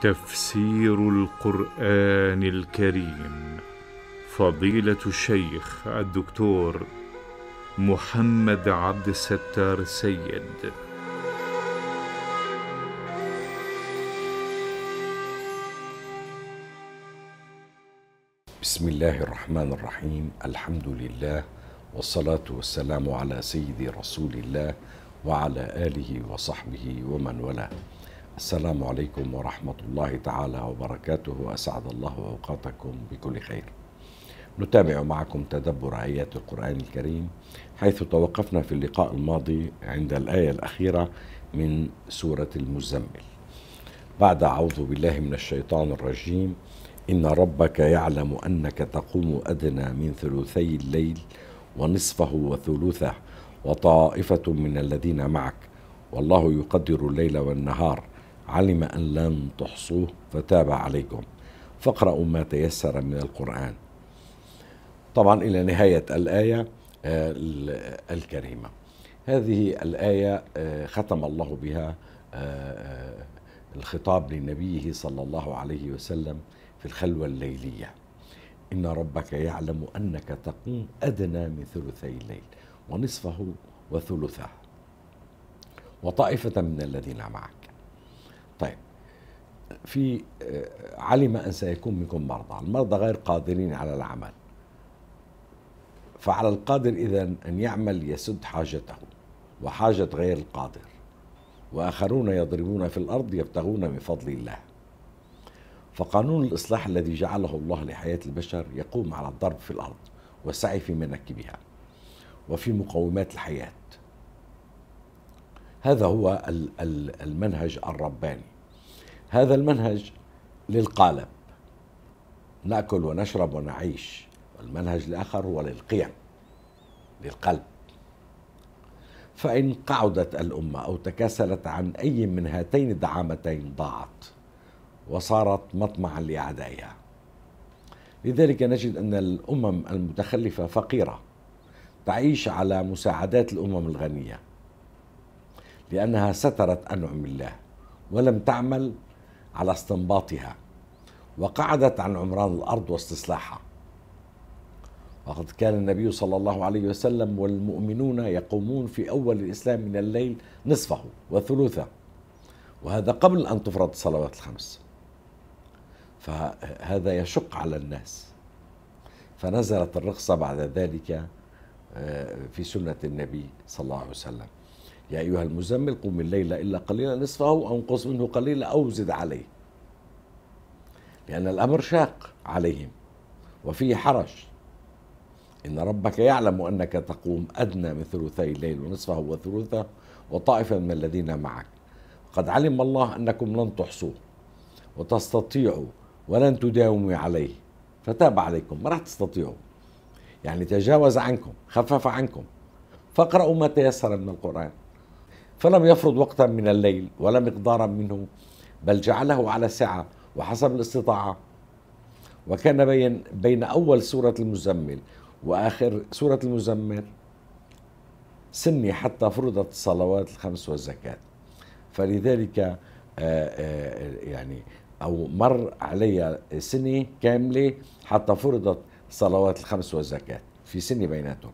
تفسير القرآن الكريم فضيلة الشيخ الدكتور محمد عبد الستار السيد بسم الله الرحمن الرحيم الحمد لله والصلاة والسلام على سيد رسول الله وعلى آله وصحبه ومن والاه السلام عليكم ورحمة الله تعالى وبركاته وأسعد الله أوقاتكم بكل خير نتابع معكم تدبر آيات القرآن الكريم حيث توقفنا في اللقاء الماضي عند الآية الأخيرة من سورة المزمل بعد أعوذ بالله من الشيطان الرجيم إن ربك يعلم أنك تقوم أدنى من ثلثي الليل ونصفه وثلثه وطائفة من الذين معك والله يقدر الليل والنهار علم أن لن تحصوه فتاب عليكم فاقرأوا ما تيسر من القرآن طبعا إلى نهاية الآية آه، الكريمة هذه الآية آه، ختم الله بها آه، الخطاب لنبيه صلى الله عليه وسلم في الخلوة الليلية إن ربك يعلم أنك تقوم أدنى من ثلثي الليل ونصفه وثلثه وطائفة من الذين معك في آه، علم أن سيكون منكم مرضى المرضى غير قادرين على العمل فعلى القادر إذا أن يعمل يسد حاجته وحاجة غير القادر وآخرون يضربون في الأرض يبتغون من فضل الله فقانون الإصلاح الذي جعله الله لحياة البشر يقوم على الضرب في الأرض والسعي في مناكبها وفي مقومات الحياة هذا هو المنهج الرباني هذا المنهج للقالب ناكل ونشرب ونعيش والمنهج الاخر هو للقيم للقلب فان قعدت الامه او تكاسلت عن اي من هاتين الدعامتين ضاعت وصارت مطمعا لاعدائها لذلك نجد ان الامم المتخلفه فقيره تعيش على مساعدات الامم الغنيه لانها سترت انعم الله ولم تعمل على استنباطها وقعدت عن عمران الارض واستصلاحها وقد كان النبي صلى الله عليه وسلم والمؤمنون يقومون في اول الاسلام من الليل نصفه وثلثه وهذا قبل ان تفرض الصلوات الخمس فهذا يشق على الناس فنزلت الرخصه بعد ذلك آه، في سنه النبي صلى الله عليه وسلم يا أيها المزمل قم الليل إلا قليلا نصفه أو انقص منه قليلا أو زد عليه لأن الأمر شاق عليهم وفيه حرج إن ربك يعلم أنك تقوم أدنى من ثلثي الليل ونصفه وثلثه وطائفة من الذين معك قد علم الله أنكم لن تحصوه وتستطيعوا ولن تداوموا عليه فتاب عليكم ما راح تستطيعوا يعني تجاوز عنكم خفف عنكم فاقرأوا ما تيسر من القرآن فلم يفرض وقتا من الليل ولا مقدارا منه بل جعله على سعة وحسب الاستطاعة وكان بين بين أول سورة المزمل وآخر سورة المزمل سني حتى فرضت الصلوات الخمس والزكاة فلذلك آه، آه، يعني أو مر علي سنة كاملة حتى فرضت صلوات الخمس والزكاة في سنة بيناتهم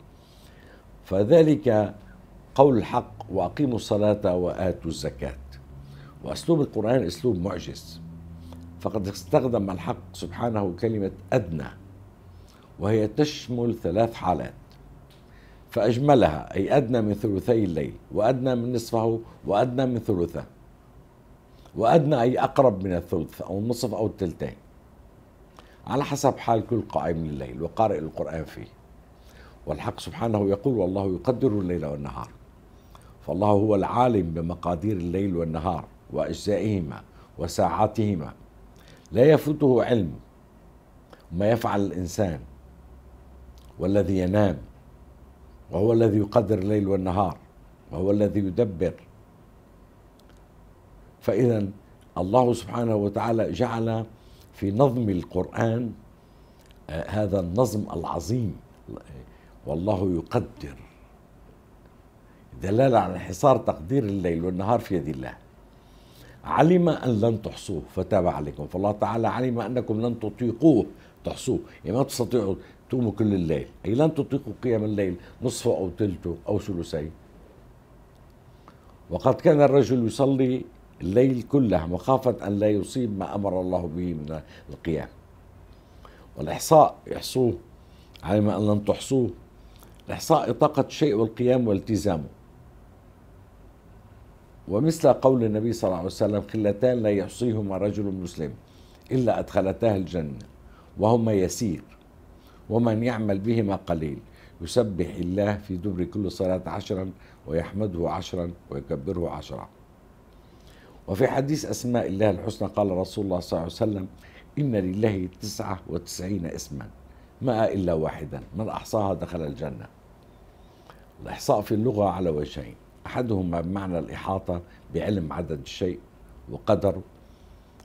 فذلك قول الحق واقيموا الصلاه واتوا الزكاه واسلوب القران اسلوب معجز فقد استخدم الحق سبحانه كلمه ادنى وهي تشمل ثلاث حالات فاجملها اي ادنى من ثلثي الليل وادنى من نصفه وادنى من ثلثه وادنى اي اقرب من الثلث او النصف او الثلثين على حسب حال كل قائم الليل وقارئ القران فيه والحق سبحانه يقول والله يقدر الليل والنهار فالله هو العالم بمقادير الليل والنهار واجزائهما وساعاتهما لا يفوته علم ما يفعل الانسان والذي ينام وهو الذي يقدر الليل والنهار وهو الذي يدبر فاذا الله سبحانه وتعالى جعل في نظم القران آه، هذا النظم العظيم والله يقدر دلالة على انحصار تقدير الليل والنهار في يد الله علم أن لن تحصوه فتاب عليكم فالله تعالى علم أنكم لن تطيقوه تحصوه يعني ما تستطيعوا تقوموا كل الليل أي لن تطيقوا قيام الليل نصفه أو ثلثه أو ثلثين وقد كان الرجل يصلي الليل كله مخافة أن لا يصيب ما أمر الله به من القيام والإحصاء يحصوه علم أن لن تحصوه الإحصاء طاقة شيء والقيام والتزامه ومثل قول النبي صلى الله عليه وسلم قلتان لا يحصيهما رجل مسلم إلا ادخلتاه الجنة وهما يسير ومن يعمل بهما قليل يسبح الله في دبر كل صلاة عشرا ويحمده عشرا ويكبره عشرا وفي حديث أسماء الله الحسنى قال رسول الله صلى الله عليه وسلم إن لله تسعة وتسعين اسما ما إلا واحدا من أحصاها دخل الجنة الإحصاء في اللغة على وجهين أحدهما بمعنى الإحاطة بعلم عدد الشيء وقدره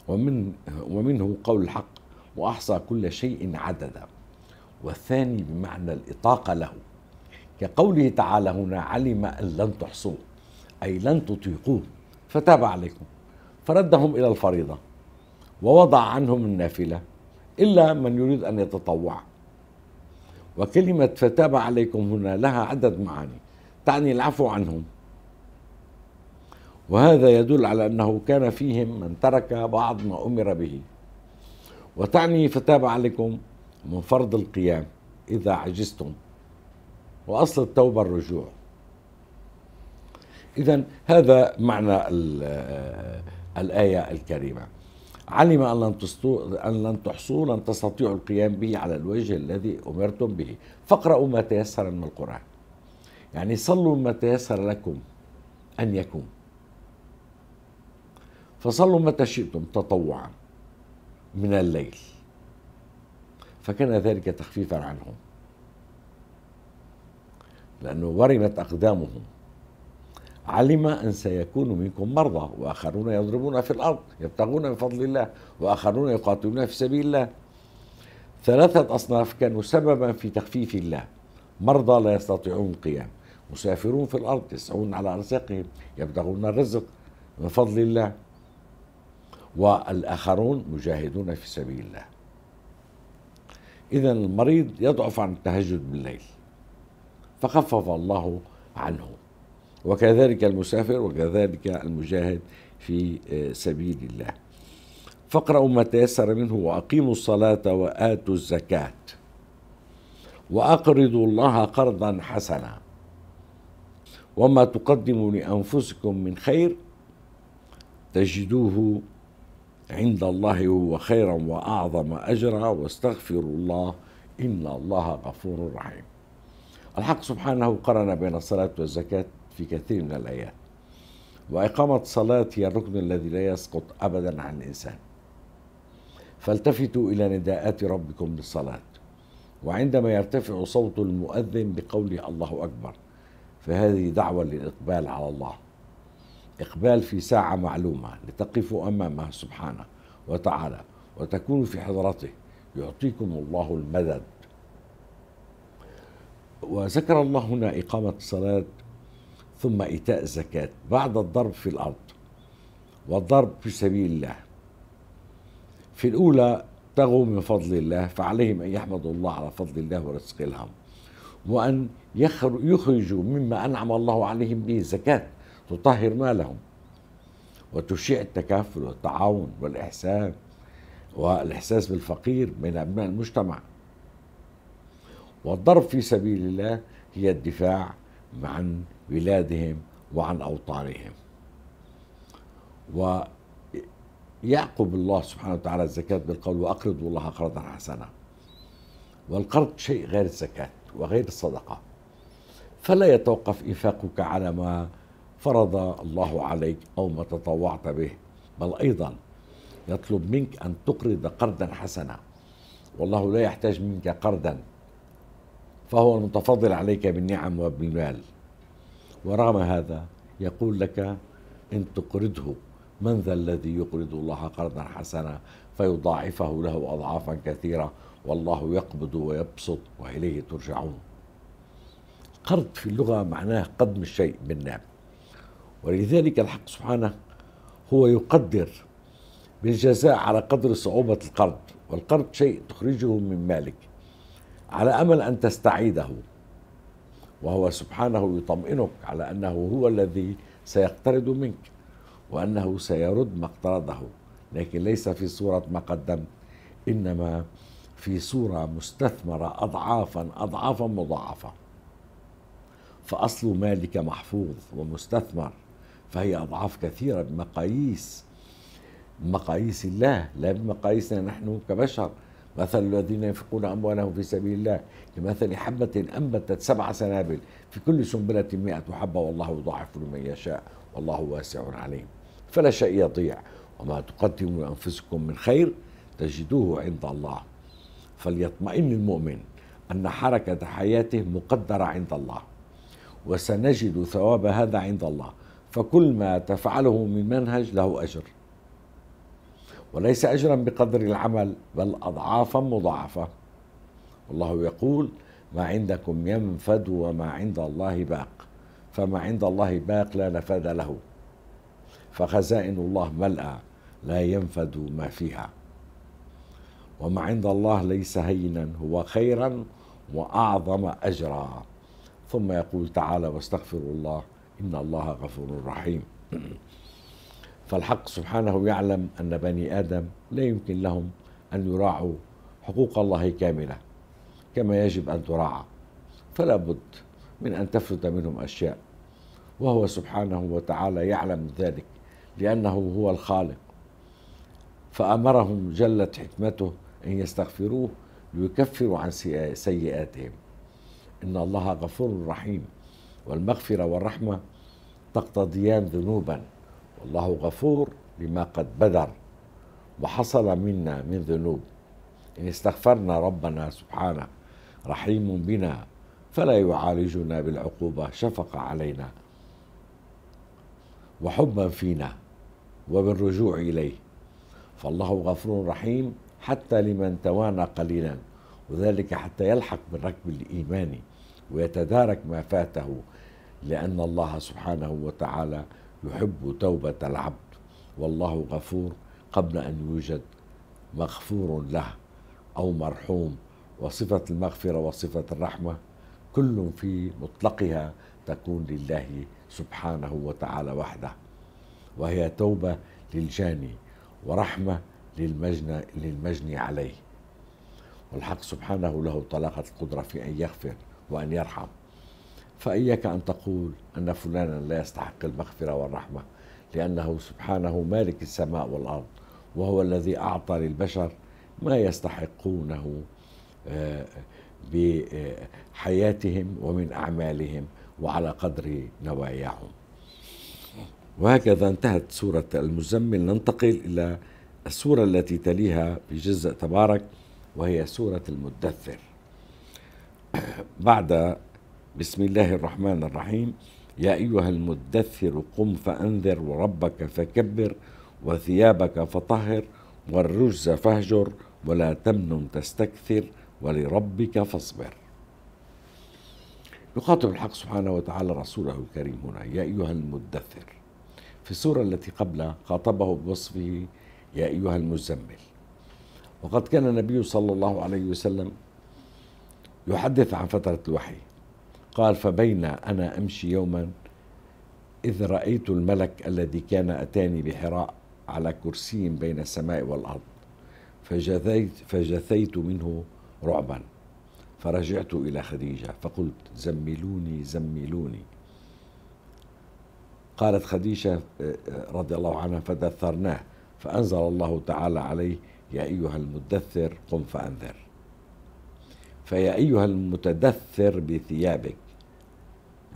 ومن ومنه قول الحق وأحصى كل شيء عددا والثاني بمعنى الإطاقة له كقوله تعالى هنا علم أن لن تحصوه أي لن تطيقوه فتاب عليكم فردهم إلى الفريضة ووضع عنهم النافلة إلا من يريد أن يتطوع وكلمة فتاب عليكم هنا لها عدد معاني تعني العفو عنهم وهذا يدل على أنه كان فيهم من ترك بعض ما أمر به وتعني فتاب عليكم من فرض القيام إذا عجزتم وأصل التوبة الرجوع إذا هذا معنى الآية الكريمة علم أن لن, أن لن تحصوا لن تستطيعوا القيام به على الوجه الذي أمرتم به فاقرأوا ما تيسر من القرآن يعني صلوا ما تيسر لكم أن يكون فصلوا متى شئتم تطوعا من الليل فكان ذلك تخفيفا عنهم لأنه ورمت أقدامهم علم أن سيكون منكم مرضى وآخرون يضربون في الأرض يبتغون من فضل الله وآخرون يقاتلون في سبيل الله ثلاثة أصناف كانوا سببا في تخفيف الله مرضى لا يستطيعون القيام مسافرون في الأرض يسعون على أرزاقهم يبتغون الرزق من فضل الله والآخرون مجاهدون في سبيل الله إذا المريض يضعف عن التهجد بالليل فخفف الله عنه وكذلك المسافر وكذلك المجاهد في آه، سبيل الله فاقرأوا ما تيسر منه وأقيموا الصلاة وآتوا الزكاة وأقرضوا الله قرضا حسنا وما تقدموا لأنفسكم من خير تجدوه عند الله هو خيرا واعظم اجرا واستغفروا الله ان الله غفور رحيم. الحق سبحانه قرن بين الصلاه والزكاه في كثير من الايات. واقامه الصلاه هي الركن الذي لا يسقط ابدا عن الانسان. فالتفتوا الى نداءات ربكم بالصلاه. وعندما يرتفع صوت المؤذن بقوله الله اكبر فهذه دعوه للاقبال على الله. إقبال في ساعة معلومة لتقف أمامه سبحانه وتعالى وتكون في حضرته يعطيكم الله المدد وذكر الله هنا إقامة الصلاة ثم إيتاء الزكاة بعد الضرب في الأرض والضرب في سبيل الله في الأولى تغوا من فضل الله فعليهم أن يحمدوا الله على فضل الله ورزق الهم وأن يخرجوا مما أنعم الله عليهم به الزكاة تطهر مالهم وتشيع التكافل والتعاون والإحسان والإحساس بالفقير بين أبناء المجتمع والضرب في سبيل الله هي الدفاع عن بلادهم وعن أوطانهم ويعقب الله سبحانه وتعالى الزكاة بالقول وأقرضوا الله قرضا حسنا والقرض شيء غير الزكاة وغير الصدقة فلا يتوقف إنفاقك على ما فرض الله عليك أو ما تطوعت به بل أيضا يطلب منك أن تقرض قرضا حسنا والله لا يحتاج منك قرضا فهو المتفضل عليك بالنعم وبالمال ورغم هذا يقول لك إن تقرضه من ذا الذي يقرض الله قرضا حسنا فيضاعفه له أضعافا كثيرة والله يقبض ويبسط وإليه ترجعون قرض في اللغة معناه قدم الشيء بالنعم ولذلك الحق سبحانه هو يقدر بالجزاء على قدر صعوبة القرض والقرض شيء تخرجه من مالك على أمل أن تستعيده وهو سبحانه يطمئنك على أنه هو الذي سيقترض منك وأنه سيرد ما اقترضه لكن ليس في صورة ما قدمت إنما في صورة مستثمرة أضعافا أضعافا مضاعفة فأصل مالك محفوظ ومستثمر فهي أضعاف كثيرة بمقاييس مقاييس الله لا بمقاييسنا نحن كبشر مثل الذين ينفقون أموالهم في سبيل الله كمثل حبة أنبتت سبع سنابل في كل سنبلة مئة حبة والله يضاعف لمن يشاء والله واسع عليم فلا شيء يضيع وما تقدموا لأنفسكم من خير تجدوه عند الله فليطمئن المؤمن أن حركة حياته مقدرة عند الله وسنجد ثواب هذا عند الله فكل ما تفعله من منهج له أجر وليس أجرا بقدر العمل بل أضعافا مضاعفة والله يقول ما عندكم ينفد وما عند الله باق فما عند الله باق لا نفاد له فخزائن الله ملأى لا ينفد ما فيها وما عند الله ليس هينا هو خيرا وأعظم أجرا ثم يقول تعالى واستغفر الله إن الله غفور رحيم فالحق سبحانه يعلم أن بني آدم لا يمكن لهم أن يراعوا حقوق الله كاملة كما يجب أن تراعى فلا بد من أن تفلت منهم أشياء وهو سبحانه وتعالى يعلم ذلك لأنه هو الخالق فأمرهم جلت حكمته أن يستغفروه ليكفروا عن سيئاتهم إن الله غفور رحيم والمغفرة والرحمة تقتضيان ذنوبا والله غفور لما قد بدر وحصل منا من ذنوب إن استغفرنا ربنا سبحانه رحيم بنا فلا يعالجنا بالعقوبة شفق علينا وحبا فينا وبالرجوع إليه فالله غفور رحيم حتى لمن توانى قليلا وذلك حتى يلحق بالركب الإيماني ويتدارك ما فاته لأن الله سبحانه وتعالى يحب توبة العبد والله غفور قبل أن يوجد مغفور له أو مرحوم وصفة المغفرة وصفة الرحمة كل في مطلقها تكون لله سبحانه وتعالى وحده وهي توبة للجاني ورحمة للمجني, للمجني عليه والحق سبحانه له طلاقة القدرة في أن يغفر وأن يرحم فإياك أن تقول أن فلانا لا يستحق المغفرة والرحمة لأنه سبحانه مالك السماء والأرض وهو الذي أعطى للبشر ما يستحقونه آه، بحياتهم ومن أعمالهم وعلى قدر نواياهم وهكذا انتهت سورة المزمل ننتقل إلى السورة التي تليها بجزء تبارك وهي سورة المدثر بعد بسم الله الرحمن الرحيم يا أيها المدثر قم فأنذر وربك فكبر وثيابك فطهر والرجز فاهجر ولا تمنن تستكثر ولربك فاصبر يخاطب الحق سبحانه وتعالى رسوله الكريم هنا يا أيها المدثر في السورة التي قبلها خاطبه بوصفه يا أيها المزمل وقد كان النبي صلى الله عليه وسلم يحدث عن فترة الوحي قال فبين أنا أمشي يوما إذ رأيت الملك الذي كان أتاني بحراء على كرسي بين السماء والأرض فجثيت, فجثيت منه رعبا فرجعت إلى خديجة فقلت زملوني زملوني قالت خديجة آه، آه، رضي الله عنها فدثرناه فأنزل الله تعالى عليه يا أيها المدثر قم فأنذر فيا أيها المتدثر بثيابك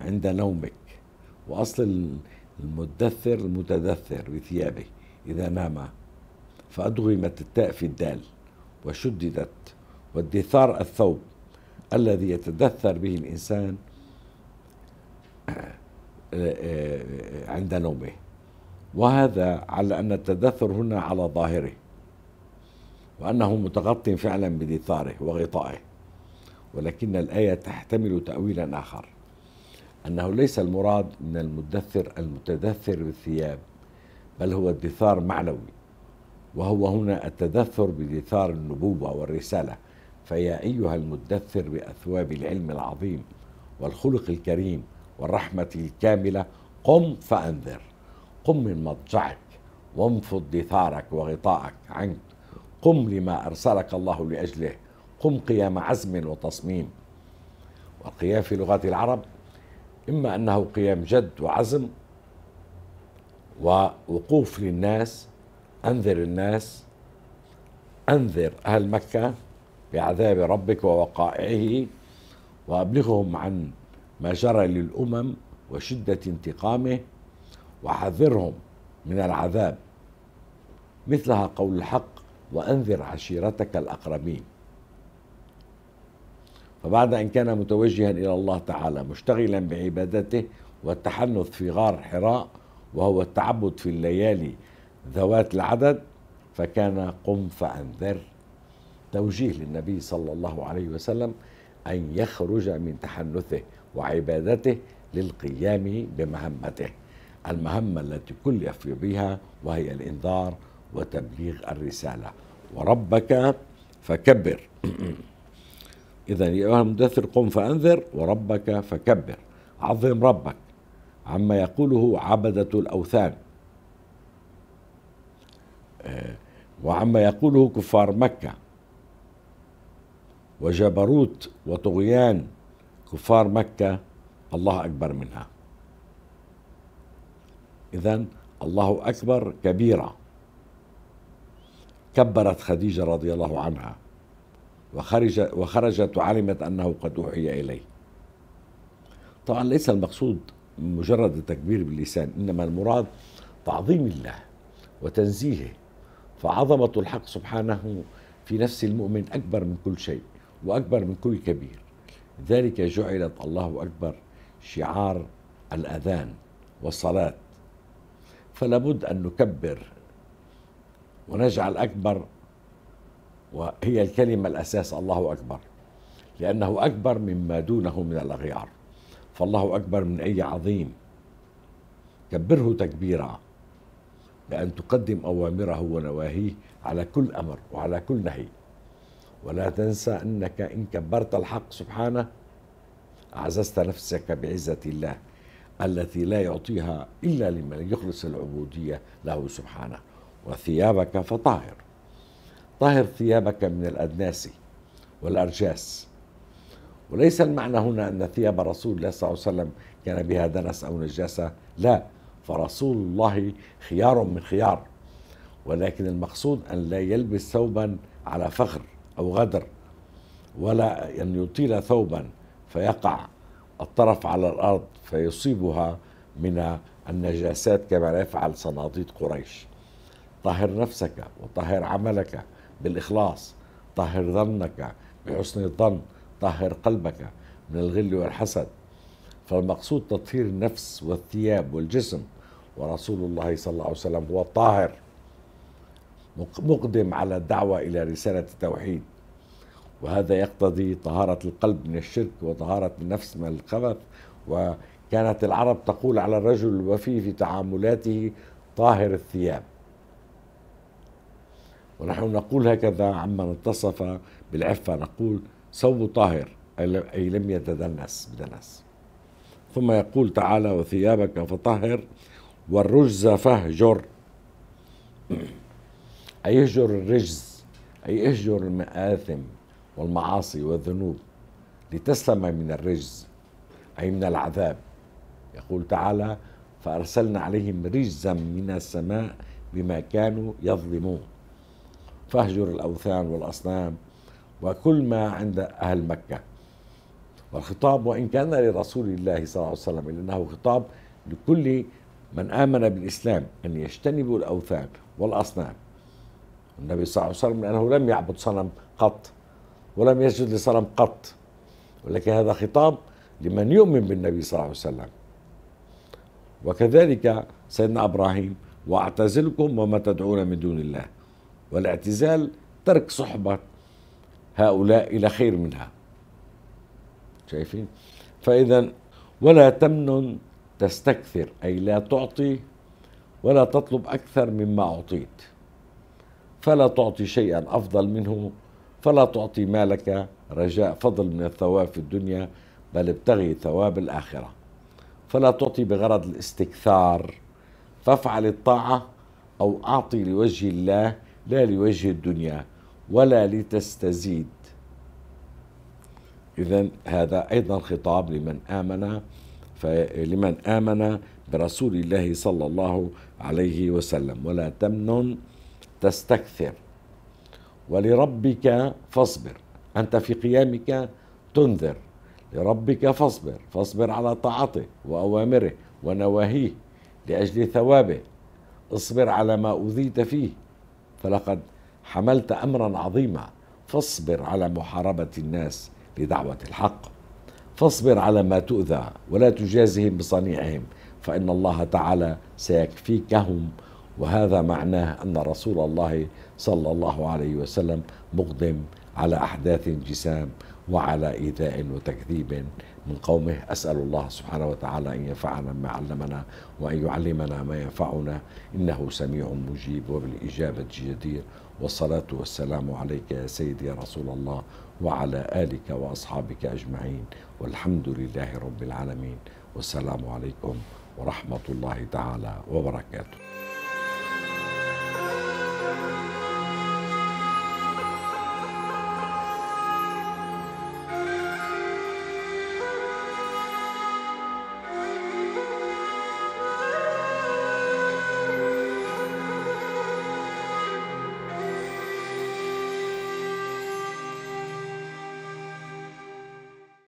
عند نومك وأصل المدثر المتدثر بثيابه إذا نام فأدغمت التاء في الدال وشددت والدثار الثوب الذي يتدثر به الإنسان آه، آه، آه، عند نومه وهذا على أن التدثر هنا على ظاهره وأنه متغطي فعلا بدثاره وغطائه ولكن الآية تحتمل تأويلا آخر أنه ليس المراد من المدثر المتدثر بالثياب بل هو الدثار معنوي وهو هنا التدثر بدثار النبوة والرسالة فيا أيها المدثر بأثواب العلم العظيم والخلق الكريم والرحمة الكاملة قم فأنذر قم من مضجعك وانفض دثارك وغطاءك عنك قم لما أرسلك الله لأجله قم قيام عزم وتصميم والقيام في لغة العرب إما أنه قيام جد وعزم ووقوف للناس أنذر الناس أنذر أهل مكة بعذاب ربك ووقائعه وأبلغهم عن ما جرى للأمم وشدة انتقامه وحذرهم من العذاب مثلها قول الحق وأنذر عشيرتك الأقربين فبعد أن كان متوجها إلى الله تعالى مشتغلا بعبادته والتحنث في غار حراء وهو التعبد في الليالي ذوات العدد فكان قم فأنذر توجيه للنبي صلى الله عليه وسلم أن يخرج من تحنثه وعبادته للقيام بمهمته المهمة التي كلف بها وهي الإنذار وتبليغ الرسالة وربك فكبر إذا يا أيها المدثر قم فأنذر وربك فكبر عظم ربك عما يقوله عبدة الأوثان آه، وعما يقوله كفار مكة وجبروت وطغيان كفار مكة الله أكبر منها إذا الله أكبر كبيرة كبرت خديجة رضي الله عنها وخرج وخرجت وعلمت أنه قد أوحي إليه طبعا ليس المقصود مجرد التكبير باللسان إنما المراد تعظيم الله وتنزيهه فعظمة الحق سبحانه في نفس المؤمن أكبر من كل شيء وأكبر من كل كبير ذلك جعلت الله أكبر شعار الأذان والصلاة فلا بد أن نكبر ونجعل أكبر وهي الكلمة الأساس الله أكبر لأنه أكبر مما دونه من الأغيار فالله أكبر من أي عظيم كبره تكبيرا بأن تقدم أوامره ونواهيه على كل أمر وعلى كل نهي ولا تنسى أنك إن كبرت الحق سبحانه أعززت نفسك بعزة الله التي لا يعطيها إلا لمن يخلص العبودية له سبحانه وثيابك فطاهر طهر ثيابك من الأدناس والأرجاس وليس المعنى هنا أن ثياب رسول الله صلى الله عليه وسلم كان بها دنس أو نجاسة لا فرسول الله خيار من خيار ولكن المقصود أن لا يلبس ثوبا على فخر أو غدر ولا أن يطيل ثوبا فيقع الطرف على الأرض فيصيبها من النجاسات كما يفعل صناديد قريش طهر نفسك وطهر عملك بالإخلاص طهر ظنك بحسن الظن طهر قلبك من الغل والحسد فالمقصود تطهير النفس والثياب والجسم ورسول الله صلى الله عليه وسلم هو الطاهر مقدم على الدعوة إلى رسالة التوحيد وهذا يقتضي طهارة القلب من الشرك وطهارة النفس من الخبث وكانت العرب تقول على الرجل الوفي في تعاملاته طاهر الثياب ونحن نقول هكذا عمن اتصف بالعفة نقول سو طاهر أي لم يتدنس بدنس ثم يقول تعالى وثيابك فطهر والرجز فاهجر أي يهجر الرجز أي يهجر المآثم والمعاصي والذنوب لتسلم من الرجز أي من العذاب يقول تعالى فأرسلنا عليهم رجزا من السماء بما كانوا يظلمون فاهجر الأوثان والأصنام وكل ما عند أهل مكة والخطاب وإن كان لرسول الله صلى الله عليه وسلم أنه خطاب لكل من آمن بالإسلام أن يجتنبوا الأوثان والأصنام النبي صلى الله عليه وسلم لأنه لم يعبد صنم قط ولم يسجد لصنم قط ولكن هذا خطاب لمن يؤمن بالنبي صلى الله عليه وسلم وكذلك سيدنا إبراهيم وأعتزلكم وما تدعون من دون الله والاعتزال ترك صحبة هؤلاء إلى خير منها شايفين فإذا ولا تمنن تستكثر أي لا تعطي ولا تطلب أكثر مما أعطيت فلا تعطي شيئا أفضل منه فلا تعطي مالك رجاء فضل من الثواب في الدنيا بل ابتغي ثواب الآخرة فلا تعطي بغرض الاستكثار فافعل الطاعة أو أعطي لوجه الله لا لوجه الدنيا ولا لتستزيد إذا هذا أيضا خطاب لمن آمن لمن آمن برسول الله صلى الله عليه وسلم ولا تمنن تستكثر ولربك فاصبر أنت في قيامك تنذر لربك فاصبر فاصبر على طاعته وأوامره ونواهيه لأجل ثوابه اصبر على ما أوذيت فيه فلقد حملت امرا عظيما فاصبر على محاربه الناس لدعوه الحق فاصبر على ما تؤذى ولا تجازهم بصنيعهم فان الله تعالى سيكفيكهم وهذا معناه ان رسول الله صلى الله عليه وسلم مقدم على احداث جسام وعلى ايذاء وتكذيب من قومه أسأل الله سبحانه وتعالى أن ينفعنا ما علمنا وأن يعلمنا ما ينفعنا إنه سميع مجيب وبالإجابة جدير والصلاة والسلام عليك يا سيدي يا رسول الله وعلى آلك وأصحابك أجمعين والحمد لله رب العالمين والسلام عليكم ورحمة الله تعالى وبركاته